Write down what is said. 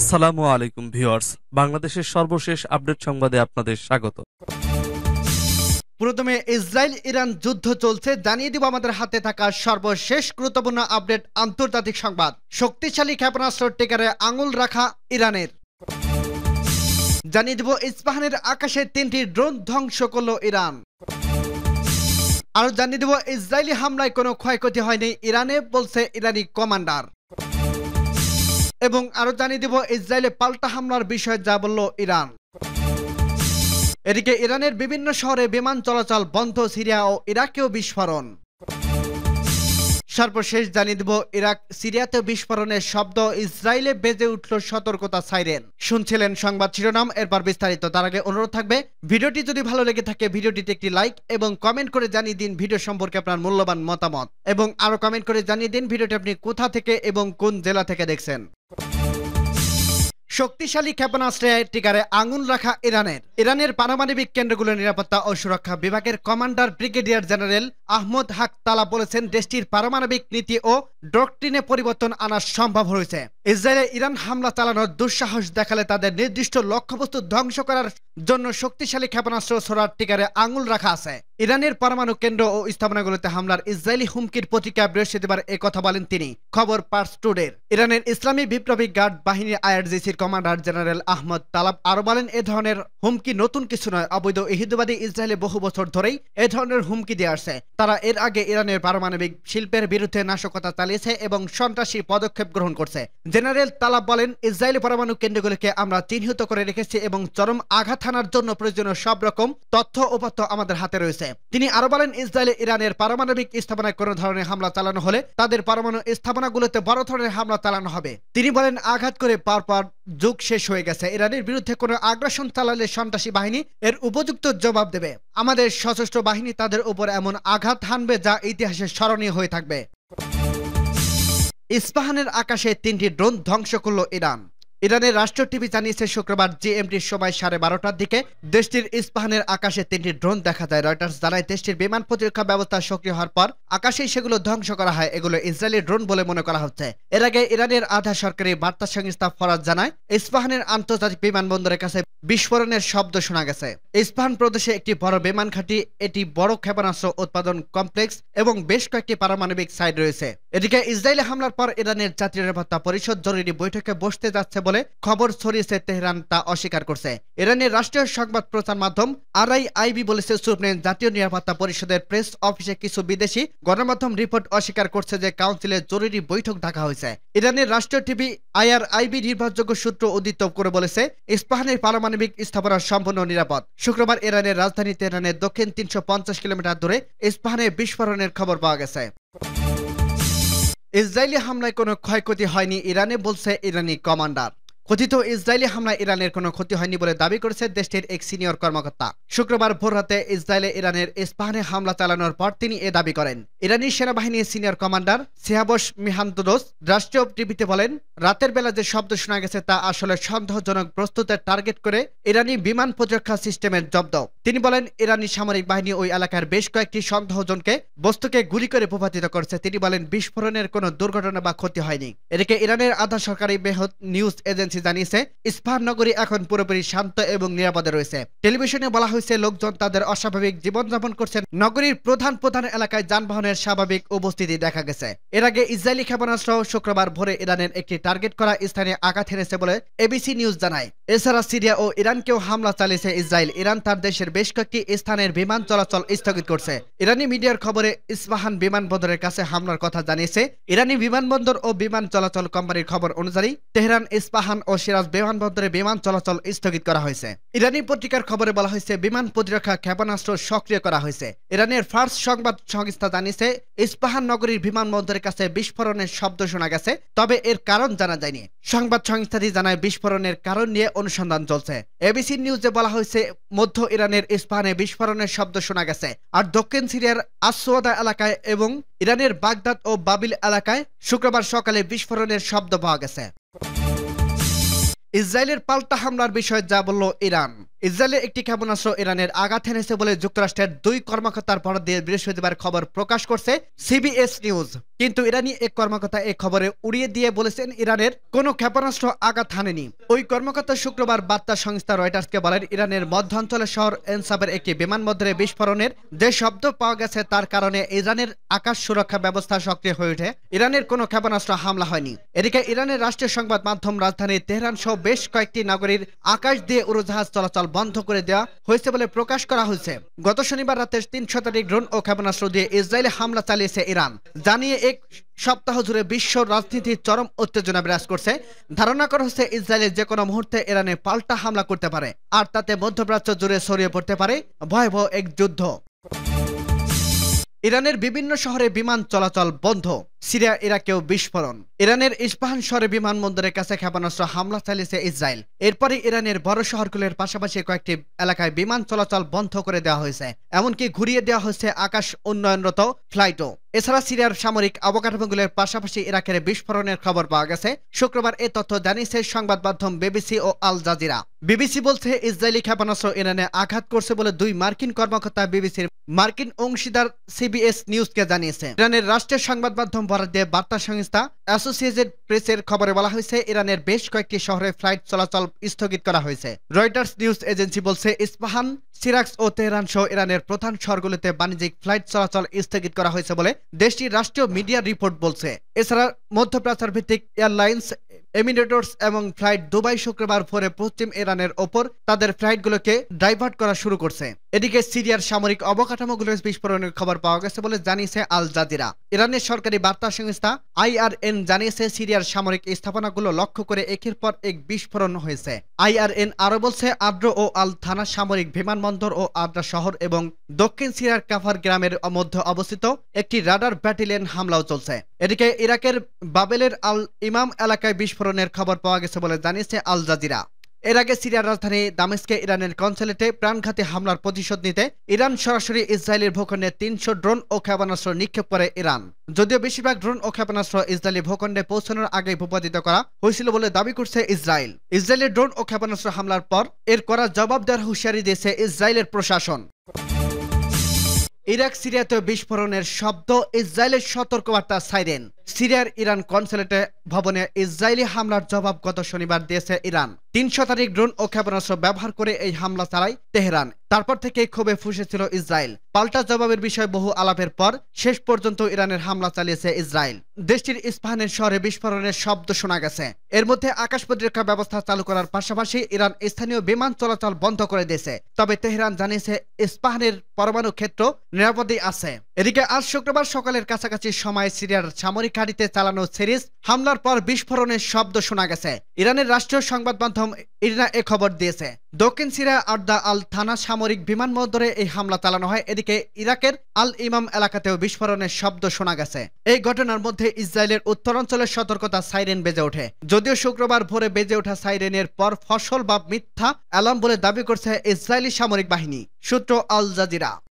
আসসালামু আলাইকুম ভিউয়ার্স বাংলাদেশের সর্বশেষ আপডেট সংবাদে আপনাদের স্বাগত প্রথমে ইসরায়েল ইরান যুদ্ধ চলছে জানিয়ে দিব আমাদের হাতে থাকা সর্বশেষ গুরুত্বপূর্ণ আপডেট আন্তর্জাতিক সংবাদ শক্তিশালী ক্ষেপণাস্ত্র টিকারে আঙুল রাখা ইরানের জানিয়ে দিব ইস্পাহানের আকাশে তিনটি ড্রোন ধ্বংস করল ইরান আর জানিয়ে দেব ইসরায়েলি হামলায় কোনো ক্ষয়ক্ষতি হয়নি ইরানে বলছে ইরানি কমান্ডার এবং আরো জানিয়ে দিব ইসরায়েলে পাল্টা হামলার বিষয়ে যা বলল ইরান এদিকে ইরানের বিভিন্ন শহরে বিমান চলাচল বন্ধ সিরিয়া ও ইরাকেও বিস্ফোরণ সর্বশেষ জানিয়ে দেব ইরাক সিরিয়াতে বিস্ফোরণের শব্দ ইসরায়েলে বেজে উঠল সতর্কতা সাইরেন শুনছিলেন সংবাদ শিরোনাম এরপর বিস্তারিত তার আগে অনুরোধ থাকবে ভিডিওটি যদি ভালো লেগে থাকে ভিডিওটিতে একটি লাইক এবং কমেন্ট করে জানিয়ে দিন ভিডিও সম্পর্কে আপনার মূল্যবান মতামত এবং আরো কমেন্ট করে জানিয়ে দিন ভিডিওটি আপনি কোথা থেকে এবং কোন জেলা থেকে দেখছেন শক্তিশালী ক্ষেপণাস্ত্রে টিকারে আঙুল রাখা ইরানের ইরানের পারমাণবিক কেন্দ্রগুলোর নিরাপত্তা ও সুরক্ষা বিভাগের কমান্ডার ব্রিগেডিয়ার জেনারেল আহমদ হাক তালা বলেছেন দেশটির পারমাণবিক নীতি ও ডক্ট্রিনে পরিবর্তন আনা সম্ভব হয়েছে ইসরায়েলে ইরান হামলা চালানোর দুঃসাহস দেখালে তাদের নির্দিষ্ট লক্ষ্যবস্তু ধ্বংস করার জন্য শক্তিশালী ক্ষেপণাস্ত্র ছোড়ার টিকারে আঙুল রাখা আছে ইরানের পরমাণু কেন্দ্র ও স্থাপনাগুলোতে হামলার ইসরায়েলি হুমকির প্রতিক্রিয়া বৃহস্পতিবার কথা বলেন তিনি খবর পার্স টুডের ইরানের ইসলামী বিপ্লবী গার্ড বাহিনী আইআরজিসির কমান্ডার জেনারেল আহমদ তালাব আরো বলেন এ ধরনের হুমকি নতুন কিছু নয় অবৈধ ইহুদিবাদী ইসরায়েলে বহু বছর ধরেই এ ধরনের হুমকি দিয়ে আসছে তারা এর আগে ইরানের পারমাণবিক শিল্পের বিরুদ্ধে নাশকতা চালিয়েছে এবং সন্ত্রাসী পদক্ষেপ গ্রহণ করছে জেনারেল তালাব বলেন ইসরায়েলি পরমাণু কেন্দ্রগুলিকে আমরা চিহ্নিত করে রেখেছি এবং চরম আঘাত হানার জন্য প্রয়োজনীয় সব রকম তথ্য উপাত্য আমাদের হাতে রয়েছে তিনি আরো বলেন ইসরায়েলে ইরানের পারমাণবিক স্থাপনায় কোনো ধরনের হামলা চালানো হলে তাদের পারমাণু স্থাপনাগুলোতে বড় ধরনের হামলা চালানো হবে তিনি বলেন আঘাত করে পরপর যুগ শেষ হয়ে গেছে ইরানের বিরুদ্ধে কোনো আগ্রাসন চালালে সন্ত্রাসী বাহিনী এর উপযুক্ত জবাব দেবে আমাদের সশস্ত্র বাহিনী তাদের উপর এমন আঘাত আঘাত হানবে যা ইতিহাসে স্মরণীয় হয়ে থাকবে ইস্পাহানের আকাশে তিনটি ড্রোন ধ্বংস করল ইরান ইরানের রাষ্ট্র টিভি জানিয়েছে শুক্রবার জিএমটির সময় সাড়ে বারোটার দিকে দেশটির ইস্পাহানের আকাশে তিনটি ড্রোন দেখা যায় রয়টার্স জানায় দেশটির বিমান প্রতিরক্ষা ব্যবস্থা সক্রিয় হওয়ার পর আকাশেই সেগুলো ধ্বংস করা হয় এগুলো ইসরায়েলি ড্রোন বলে মনে করা হচ্ছে এর আগে ইরানের আধা সরকারি বার্তা সংস্থা ফরাজ জানায় ইস্পাহানের আন্তর্জাতিক বিমানবন্দরের কাছে বিস্ফোরণের শব্দ শোনা গেছে ইস্পাহান প্রদেশে একটি বড় বিমান ঘাঁটি এটি বড় ক্ষেপণাস্ত্র উৎপাদন কমপ্লেক্স এবং বেশ কয়েকটি পারমাণবিক সাইট রয়েছে এদিকে ইসরায়েলে হামলার পর ইরানের জাতীয় নিরাপত্তা পরিষদ জরুরি বৈঠকে বসতে যাচ্ছে বলে খবর ছড়িয়েছে তেহরান তা অস্বীকার করছে ইরানের রাষ্ট্রীয় সংবাদ প্রচার মাধ্যম আরআই আইবি বলেছে সুপ্রিম জাতীয় নিরাপত্তা পরিষদের প্রেস অফিসে কিছু বিদেশি গণমাধ্যম রিপোর্ট অস্বীকার করছে যে কাউন্সিলে জরুরি বৈঠক ডাকা হয়েছে ইরানের রাষ্ট্রীয় টিভি আইবি নির্ভরযোগ্য সূত্র উদ্দিত করে বলেছে ইস্পাহানের পারমাণবিক স্থাপনা সম্পূর্ণ নিরাপদ শুক্রবার ইরানের রাজধানী তেহরানের দক্ষিণ তিনশো কিলোমিটার দূরে ইস্পাহানের বিস্ফোরণের খবর পাওয়া গেছে ইসরায়েলি হামলায় কোনো ক্ষয়ক্ষতি হয়নি ইরানে বলছে ইরানি কমান্ডার কথিত ইসরায়েলি হামলায় ইরানের কোনো ক্ষতি হয়নি বলে দাবি করেছে দেশটির এক সিনিয়র কর্মকর্তা শুক্রবার ভোর রাতে ইসরায়েলে ইরানের ইস্পাহানে হামলা চালানোর পর তিনি এ দাবি করেন ইরানি সেনাবাহিনীর সিনিয়র কমান্ডার সিহাবস মিহান্তদোস রাষ্ট্রীয় টিভিতে বলেন রাতের বেলা যে শব্দ শোনা গেছে তা আসলে সন্দেহজনক প্রস্তুতের টার্গেট করে ইরানি বিমান প্রতিরক্ষা সিস্টেমের জব্দ তিনি বলেন ইরানি সামরিক বাহিনী ওই এলাকার বেশ কয়েকটি সন্দেহজনকে বস্তুকে গুলি করে ভূপাতিত করছে তিনি বলেন বিস্ফোরণের কোনো দুর্ঘটনা বা ক্ষতি হয়নি এদিকে ইরানের আধা সরকারি বেহত নিউজ এজেন্সি এজেন্সি জানিয়েছে ইস্পাহার নগরী এখন পুরোপুরি শান্ত এবং নিরাপদে রয়েছে টেলিভিশনে বলা হয়েছে লোকজন তাদের অস্বাভাবিক জীবনযাপন করছেন নগরীর প্রধান প্রধান এলাকায় যানবাহনের স্বাভাবিক উপস্থিতি দেখা গেছে এর আগে ইসরায়েলি ক্ষেপণাস্ত্র শুক্রবার ভোরে ইরানের একটি টার্গেট করা স্থানে আঘাত হেনেছে বলে এবিসি নিউজ জানায় এছাড়া সিরিয়া ও ইরানকেও হামলা চালিয়েছে ইসরায়েল ইরান তার দেশের বেশ কয়েকটি স্থানের বিমান চলাচল স্থগিত করছে ইরানি মিডিয়ার খবরে ইস্পাহান বিমানবন্দরের কাছে হামলার কথা জানিয়েছে ইরানি বিমানবন্দর ও বিমান চলাচল কোম্পানির খবর অনুযায়ী তেহরান ইস্পাহান ও সিরাজ বিমানবন্দরে বিমান চলাচল স্থগিত করা হয়েছে ইরানি পত্রিকার খবরে বলা হয়েছে বিমান প্রতিরক্ষা ক্ষেপণাস্ত্র সক্রিয় করা হয়েছে ইরানের ফার্স সংবাদ সংস্থা জানিয়েছে ইস্পাহান নগরীর বিমানবন্দরের কাছে বিস্ফোরণের শব্দ শোনা গেছে তবে এর কারণ জানা যায়নি সংবাদ সংস্থাটি জানায় বিস্ফোরণের কারণ নিয়ে অনুসন্ধান চলছে এবিসি নিউজে বলা হয়েছে মধ্য ইরানের ইস্পাহানে বিস্ফোরণের শব্দ শোনা গেছে আর দক্ষিণ সিরিয়ার আসোয়াদা এলাকায় এবং ইরানের বাগদাদ ও বাবিল এলাকায় শুক্রবার সকালে বিস্ফোরণের শব্দ পাওয়া গেছে ইসরায়েলের পাল্টা হামলার বিষয়ে যা বলল ইরান ইসরায়েলের একটি ক্ষেপণাস্ত্র ইরানের আঘাত হেনেছে বলে যুক্তরাষ্ট্রের দুই কর্মকর্তার দিয়ে বৃহস্পতিবার খবর প্রকাশ করছে সিবিএস নিউজ কিন্তু ইরানি এক কর্মকর্তা এই খবরে উড়িয়ে দিয়ে বলেছেন ইরানের কোনো ক্ষেপণাস্ত্র আঘাত হানেনি ওই কর্মকর্তা শুক্রবার বার্তা সংস্থা রয়টার্সকে বলেন ইরানের মধ্যাঞ্চলের শহর এনসাবের একটি বিমানবন্দরে বিস্ফোরণের যে শব্দ পাওয়া গেছে তার কারণে ইরানের আকাশ সুরক্ষা ব্যবস্থা সক্রিয় হয়ে ওঠে ইরানের কোনো ক্ষেপণাস্ত্র হামলা হয়নি এদিকে ইরানের রাষ্ট্রীয় সংবাদ মাধ্যম রাজধানী তেহরান সহ বেশ কয়েকটি নগরীর আকাশ দিয়ে উড়োজাহাজ চলাচল বন্ধ করে দেওয়া হয়েছে বলে প্রকাশ করা হয়েছে গত শনিবার রাতে তিন শতাধিক ড্রোন ও ক্ষেপণাস্ত্র দিয়ে ইসরায়েলে হামলা চালিয়েছে ইরান জানিয়ে এক সপ্তাহ জুড়ে বিশ্ব রাজনীতির চরম উত্তেজনা বিরাজ করছে ধারণা করা হচ্ছে ইসরায়েলের যে কোনো মুহূর্তে ইরানে পাল্টা হামলা করতে পারে আর তাতে মধ্যপ্রাচ্য জুড়ে ছড়িয়ে পড়তে পারে ভয়াবহ এক যুদ্ধ ইরানের বিভিন্ন শহরে বিমান চলাচল বন্ধ সিরিয়া ইরাকেও বিস্ফোরণ ইরানের ইস্পাহান শহরে বিমানবন্দরের কাছে ক্ষেপণাস্ত্র হামলা চালিয়েছে ইসরায়েল এরপরে ইরানের বড় শহরগুলোর পাশাপাশি কয়েকটি এলাকায় বিমান চলাচল বন্ধ করে দেওয়া হয়েছে এমনকি ঘুরিয়ে দেওয়া হয়েছে আকাশ উন্নয়নরত ফ্লাইটও এছাড়া সিরিয়ার সামরিক অবকাঠামোগুলোর পাশাপাশি ইরাকের বিস্ফোরণের খবর পাওয়া গেছে শুক্রবার এ তথ্য জানিয়েছে সংবাদ মাধ্যম বিবিসি ও আল জাজিরা বিবিসি বলছে ইসরায়েলি ক্ষেপণাস্ত্র ইরানে আঘাত করছে বলে দুই মার্কিন কর্মকর্তা বিবিসির মার্কিন অংশীদার সিবিএস নিউজকে জানিয়েছে ইরানের রাষ্ট্রের সংবাদ মাধ্যম খবর দেয় বার্তা সংস্থা অ্যাসোসিয়েটেড প্রেসের খবরে বলা হয়েছে ইরানের বেশ কয়েকটি শহরে ফ্লাইট চলাচল স্থগিত করা হয়েছে রয়টার্স নিউজ এজেন্সি বলছে ইস্পাহান সিরাক্স ও তেহরান সহ ইরানের প্রধান শহরগুলিতে বাণিজ্যিক ফ্লাইট চলাচল স্থগিত করা হয়েছে বলে দেশটির রাষ্ট্রীয় মিডিয়া রিপোর্ট বলছে এছাড়া মধ্যপ্রাচার ভিত্তিক এয়ারলাইন্স এমিরেটর্স এবং ফ্লাইট দুবাই শুক্রবার ভোরে পশ্চিম ইরানের ওপর তাদের ফ্লাইটগুলোকে ডাইভার্ট করা শুরু করছে এদিকে সিরিয়ার সামরিক অবকাঠামোগুলোর বিস্ফোরণের খবর পাওয়া গেছে বলে জানিয়েছে আল জাজিরা ইরানের সরকারি বার্তা সংস্থা আইআরএন আইআরএন জানিয়েছে সিরিয়ার সামরিক স্থাপনাগুলো লক্ষ্য করে একের পর এক বিস্ফোরণ হয়েছে আইআরএন আরও বলছে আদ্র ও আল থানা সামরিক বিমানবন্দর ও আদ্রা শহর এবং দক্ষিণ সিরিয়ার কাফার গ্রামের মধ্যে অবস্থিত একটি রাডার ব্যাটেলিয়ন হামলাও চলছে এদিকে ইরাকের বাবেলের আল ইমাম এলাকায় বিস্ফোরণের খবর পাওয়া গেছে বলে জানিয়েছে আল জাজিরা এর আগে সিরিয়ার রাজধানী দামেস্কে ইরানের কনসেলেটে প্রাণঘাতী হামলার প্রতিশোধ নিতে ইরান সরাসরি ইসরায়েলের ভূখণ্ডে তিনশো ড্রোন ও ক্ষেপণাস্ত্র নিক্ষেপ করে ইরান যদিও বেশিরভাগ ড্রোন ও ক্ষেপণাস্ত্র ইসরায়েলি ভূখণ্ডে পৌঁছানোর আগে ভূপাতিত করা হয়েছিল বলে দাবি করছে ইসরায়েল ইসরায়েলের ড্রোন ও ক্ষেপণাস্ত্র হামলার পর এর করা জবাব দেওয়ার হুঁশিয়ারি দিয়েছে ইসরায়েলের প্রশাসন ইরাক সিরিয়াতে বিস্ফোরণের শব্দ ইসরায়েলের সতর্কবার্তা সাইরেন সিরিয়ার ইরান কনসুলেটে ভবনে ইসরায়েলি হামলার জবাব গত শনিবার দিয়েছে ইরান তিন শতাধিক ড্রোন ও ক্ষেপণাস্ত্র ব্যবহার করে এই হামলা চালায় তেহরান তারপর থেকে ক্ষোভে ফুসেছিল ইসরায়েল পাল্টা জবাবের বিষয় বহু আলাপের পর শেষ পর্যন্ত ইরানের হামলা চালিয়েছে ইসরায়েল দেশটির ইস্পাহানের শহরে বিস্ফোরণের শব্দ শোনা গেছে এর মধ্যে আকাশ প্রতিরক্ষা ব্যবস্থা চালু করার পাশাপাশি ইরান স্থানীয় বিমান চলাচল বন্ধ করে দিয়েছে তবে তেহরান জানিয়েছে ইস্পাহানের পরমাণু ক্ষেত্র নিরাপদেই আছে এদিকে আজ শুক্রবার সকালের কাছাকাছি সময় সিরিয়ার সামরিক ঘাঁটিতে চালানো সিরিজ হামলার পর বিস্ফোরণের শব্দ শোনা গেছে ইরানের রাষ্ট্রীয় সংবাদ মাধ্যম ইরিনা এ খবর দিয়েছে দক্ষিণ সিরিয়া আর্দা আল থানা সামরিক বিমানবন্দরে এই হামলা চালানো হয় এদিকে ইরাকের আল ইমাম এলাকাতেও বিস্ফোরণের শব্দ শোনা গেছে এই ঘটনার মধ্যে ইসরায়েলের উত্তরাঞ্চলের সতর্কতা সাইরেন বেজে ওঠে যদিও শুক্রবার ভোরে বেজে ওঠা সাইরেনের পর ফসল বা মিথ্যা অ্যালার্ম বলে দাবি করছে ইসরায়েলি সামরিক বাহিনী সূত্র আল জাজিরা